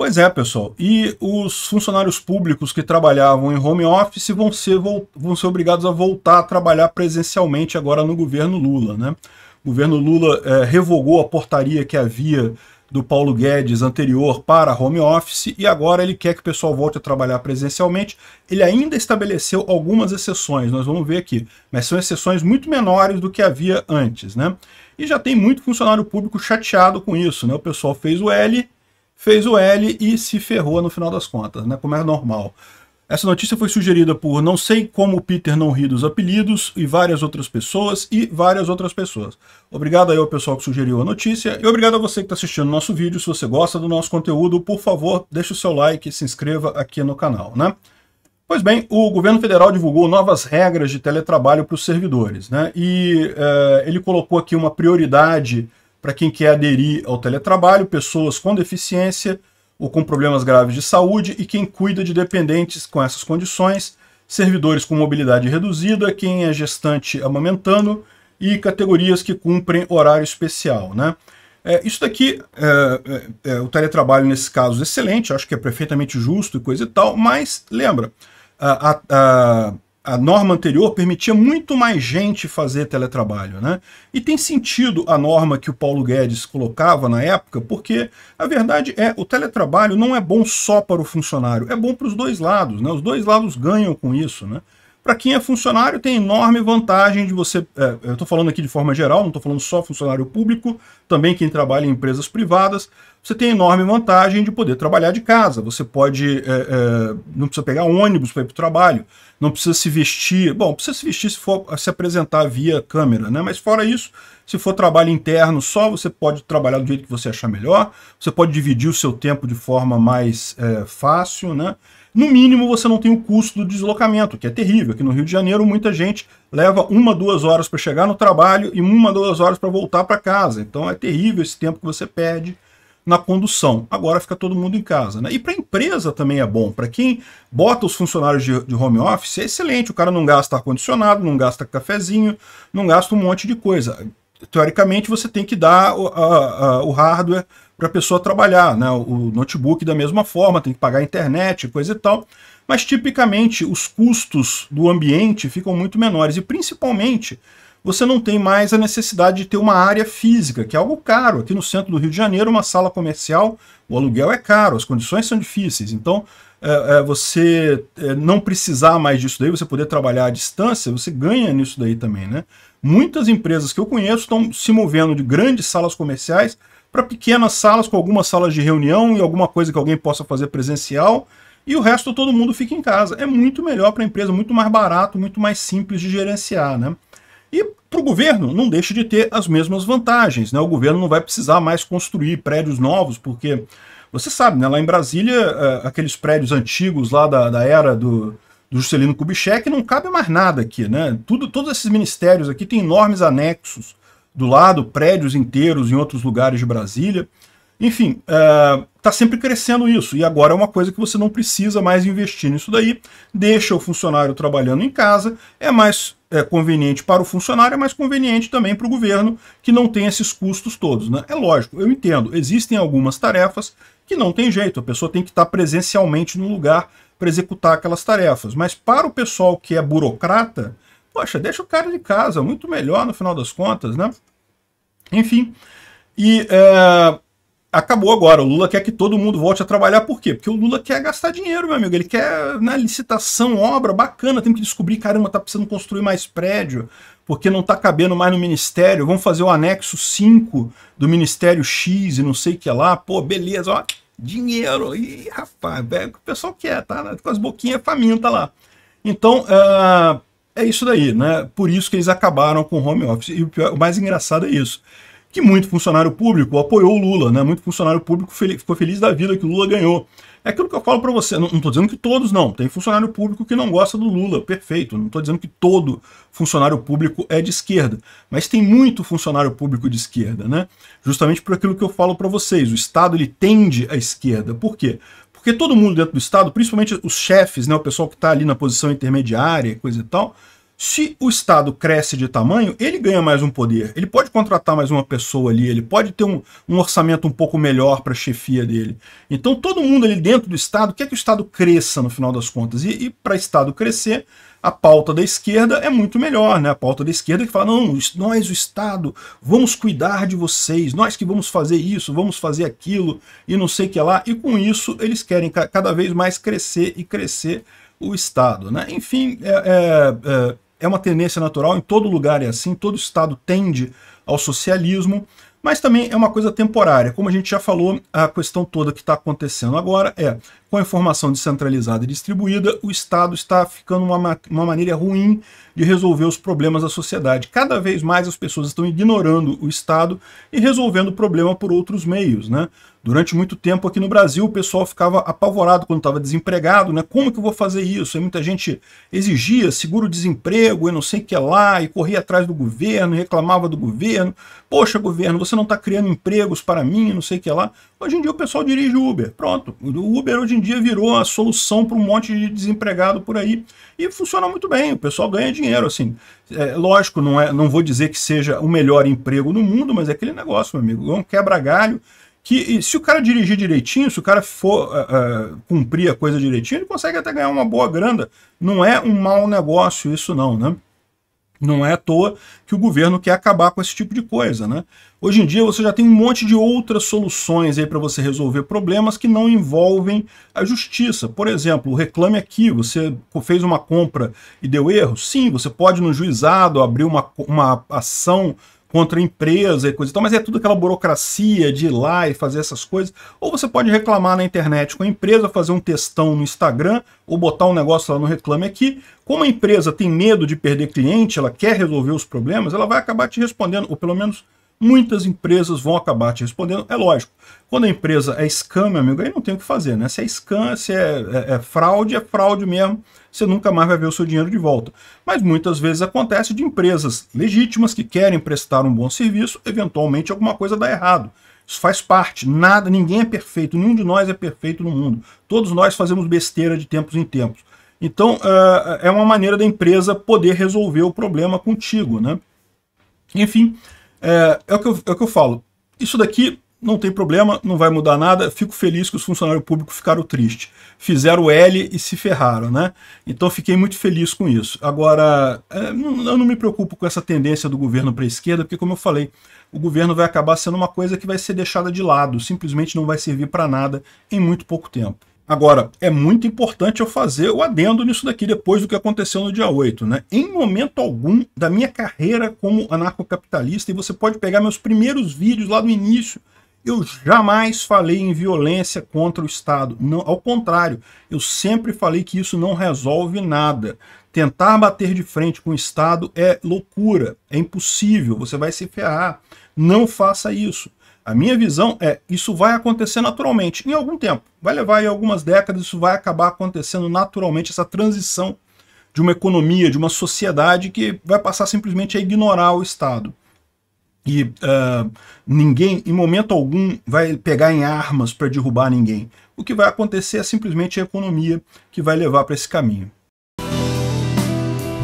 Pois é, pessoal. E os funcionários públicos que trabalhavam em home office vão ser, vão ser obrigados a voltar a trabalhar presencialmente agora no governo Lula. Né? O governo Lula é, revogou a portaria que havia do Paulo Guedes anterior para home office e agora ele quer que o pessoal volte a trabalhar presencialmente. Ele ainda estabeleceu algumas exceções, nós vamos ver aqui, mas são exceções muito menores do que havia antes, né? E já tem muito funcionário público chateado com isso, né? O pessoal fez o L fez o L e se ferrou no final das contas, né? Como é normal. Essa notícia foi sugerida por Não Sei Como Peter Não Ri dos Apelidos e várias outras pessoas e várias outras pessoas. Obrigado aí ao pessoal que sugeriu a notícia e obrigado a você que está assistindo o nosso vídeo. Se você gosta do nosso conteúdo, por favor, deixe o seu like e se inscreva aqui no canal, né? Pois bem, o governo federal divulgou novas regras de teletrabalho para os servidores, né? E eh, ele colocou aqui uma prioridade para quem quer aderir ao teletrabalho, pessoas com deficiência ou com problemas graves de saúde e quem cuida de dependentes com essas condições, servidores com mobilidade reduzida, quem é gestante amamentando e categorias que cumprem horário especial. Né? É, isso daqui, é, é, é o teletrabalho nesse caso é excelente, acho que é perfeitamente justo e coisa e tal, mas lembra, a, a a norma anterior permitia muito mais gente fazer teletrabalho. Né? E tem sentido a norma que o Paulo Guedes colocava na época, porque a verdade é o teletrabalho não é bom só para o funcionário, é bom para os dois lados. Né? Os dois lados ganham com isso. Né? Para quem é funcionário, tem enorme vantagem de você. É, eu estou falando aqui de forma geral, não estou falando só funcionário público, também quem trabalha em empresas privadas. Você tem enorme vantagem de poder trabalhar de casa. Você pode. É, é, não precisa pegar ônibus para ir para o trabalho, não precisa se vestir. Bom, precisa se vestir se for se apresentar via câmera, né? Mas fora isso, se for trabalho interno só, você pode trabalhar do jeito que você achar melhor. Você pode dividir o seu tempo de forma mais é, fácil, né? No mínimo, você não tem o custo do deslocamento, que é terrível. Aqui no Rio de Janeiro, muita gente leva uma, duas horas para chegar no trabalho e uma, duas horas para voltar para casa. Então é terrível esse tempo que você perde na condução. Agora fica todo mundo em casa. Né? E para a empresa também é bom. Para quem bota os funcionários de, de, home office, é excelente. O cara não gasta ar-condicionado, não gasta cafezinho, não gasta um monte de coisa teoricamente você tem que dar o, a, a, o hardware para a pessoa trabalhar, né? o notebook da mesma forma, tem que pagar a internet, coisa e tal, mas tipicamente os custos do ambiente ficam muito menores e principalmente você não tem mais a necessidade de ter uma área física, que é algo caro. Aqui no centro do Rio de Janeiro, uma sala comercial, o aluguel é caro, as condições são difíceis. Então, é, é, você é, não precisar mais disso daí, você poder trabalhar à distância, você ganha nisso daí também, né? Muitas empresas que eu conheço estão se movendo de grandes salas comerciais para pequenas salas, com algumas salas de reunião e alguma coisa que alguém possa fazer presencial, e o resto todo mundo fica em casa. É muito melhor para a empresa, muito mais barato, muito mais simples de gerenciar, né? E para o governo, não deixa de ter as mesmas vantagens. Né? O governo não vai precisar mais construir prédios novos, porque você sabe, né? Lá em Brasília, é, aqueles prédios antigos lá da, da era do, do Juscelino Kubitschek, não cabe mais nada aqui, né? Tudo, todos esses ministérios aqui têm enormes anexos do lado, prédios inteiros em outros lugares de Brasília. Enfim, está eh, uh, sempre crescendo isso. E agora é uma coisa que você não precisa mais investir nisso daí. Deixa o funcionário trabalhando em casa. É mais é, conveniente para o funcionário, é mais conveniente também para o governo, que não tem esses custos todos. Né? É lógico, eu entendo. Existem algumas tarefas que não tem jeito. A pessoa tem que estar presencialmente no lugar para executar aquelas tarefas. Mas para o pessoal que é burocrata, poxa, deixa o cara de casa. Muito melhor no final das contas, né? Enfim. E... Uh, acabou agora. O Lula quer que todo mundo volte a trabalhar, por quê? Porque o Lula quer gastar dinheiro, meu amigo. Ele quer na né, licitação, obra, bacana, Tem que descobrir, caramba, tá precisando construir mais prédio, porque não tá cabendo mais no ministério. Vamos fazer o anexo 5 do ministério X e não sei o que lá. Pô, beleza, ó, dinheiro. Ih, rapaz, é o que o pessoal quer, tá? Com as boquinhas faminta tá lá. Então, uh, é isso daí, né? Por isso que eles acabaram com o home office. E o, pior, o mais engraçado é isso que muito funcionário público apoiou o Lula, né? Muito funcionário público foi ficou feliz da vida que o Lula ganhou. É aquilo que eu falo para você, não, estou dizendo que todos não, tem funcionário público que não gosta do Lula, perfeito, não estou dizendo que todo funcionário público é de esquerda, mas tem muito funcionário público de esquerda, né? Justamente por aquilo que eu falo para vocês, o Estado ele tende à esquerda, por quê? Porque todo mundo dentro do Estado, principalmente os chefes, né, o pessoal que está ali na posição intermediária, coisa e tal, se o Estado cresce de tamanho, ele ganha mais um poder. Ele pode contratar mais uma pessoa ali, ele pode ter um, um orçamento um pouco melhor para a chefia dele. Então todo mundo ali dentro do Estado quer que o Estado cresça no final das contas. E, e para o Estado crescer, a pauta da esquerda é muito melhor. Né? A pauta da esquerda que fala, não, nós o Estado, vamos cuidar de vocês, nós que vamos fazer isso, vamos fazer aquilo e não sei o que lá. E com isso eles querem cada vez mais crescer e crescer o Estado. Né? Enfim, é, é, é é uma tendência natural, em todo lugar é assim, todo Estado tende ao socialismo, mas também é uma coisa temporária. Como a gente já falou, a questão toda que está acontecendo agora é, com a informação descentralizada e distribuída, o Estado está ficando uma, uma maneira ruim de resolver os problemas da sociedade. Cada vez mais as pessoas estão ignorando o Estado e resolvendo o problema por outros meios. Né? Durante muito tempo aqui no Brasil, o pessoal ficava apavorado quando estava desempregado, né? Como que eu vou fazer isso? E muita gente exigia seguro-desemprego e não sei o que lá, e corria atrás do governo, reclamava do governo. Poxa, governo, você não está criando empregos para mim, não sei o que lá. Hoje em dia o pessoal dirige Uber. Pronto, o Uber hoje em dia virou a solução para um monte de desempregado por aí. E funciona muito bem, o pessoal ganha dinheiro, assim. É, lógico, não, é, não vou dizer que seja o melhor emprego no mundo, mas é aquele negócio, meu amigo. É um quebra-galho que se o cara dirigir direitinho, se o cara for uh, uh, cumprir a coisa direitinho, ele consegue até ganhar uma boa grana. Não é um mau negócio isso não, né? Não é à toa que o governo quer acabar com esse tipo de coisa, né? Hoje em dia você já tem um monte de outras soluções aí para você resolver problemas que não envolvem a justiça. Por exemplo, o reclame aqui, você fez uma compra e deu erro? Sim, você pode no juizado abrir uma, uma ação contra a empresa e coisa e tal, mas é tudo aquela burocracia de ir lá e fazer essas coisas. Ou você pode reclamar na internet com a empresa, fazer um testão no Instagram ou botar um negócio lá no Reclame Aqui. Como a empresa tem medo de perder cliente, ela quer resolver os problemas, ela vai acabar te respondendo, ou pelo menos muitas empresas vão acabar te respondendo. É lógico, quando a empresa é scam, meu amigo, aí não tem o que fazer, né? Se é scam, se é, é, é fraude, é fraude mesmo, você nunca mais vai ver o seu dinheiro de volta. Mas muitas vezes acontece de empresas legítimas que querem prestar um bom serviço, eventualmente alguma coisa dá errado. Isso faz parte, nada, ninguém é perfeito, nenhum de nós é perfeito no mundo. Todos nós fazemos besteira de tempos em tempos. Então, eh, eh, é uma maneira da empresa poder resolver o problema contigo, né? Enfim, é, é, o, que eu, é o que eu falo. Isso daqui não tem problema, não vai mudar nada, fico feliz que os funcionários públicos ficaram tristes. Fizeram L e se ferraram, né? Então fiquei muito feliz com isso. Agora, é, eu não me preocupo com essa tendência do governo para a esquerda, porque como eu falei, o governo vai acabar sendo uma coisa que vai ser deixada de lado, simplesmente não vai servir para nada em muito pouco tempo. Agora, é muito importante eu fazer o adendo nisso daqui depois do que aconteceu no dia 8. Né? Em momento algum da minha carreira como anarcocapitalista, e você pode pegar meus primeiros vídeos lá no início, eu jamais falei em violência contra o Estado. Não, ao contrário, eu sempre falei que isso não resolve nada. Tentar bater de frente com o Estado é loucura, é impossível, você vai se ferrar. Não faça isso. A minha visão é, isso vai acontecer naturalmente, em algum tempo. Vai levar aí algumas décadas, isso vai acabar acontecendo naturalmente, essa transição de uma economia, de uma sociedade que vai passar simplesmente a ignorar o Estado. E uh, ninguém, em momento algum, vai pegar em armas para derrubar ninguém. O que vai acontecer é simplesmente a economia que vai levar para esse caminho.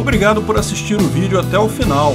Obrigado por assistir o vídeo até o final.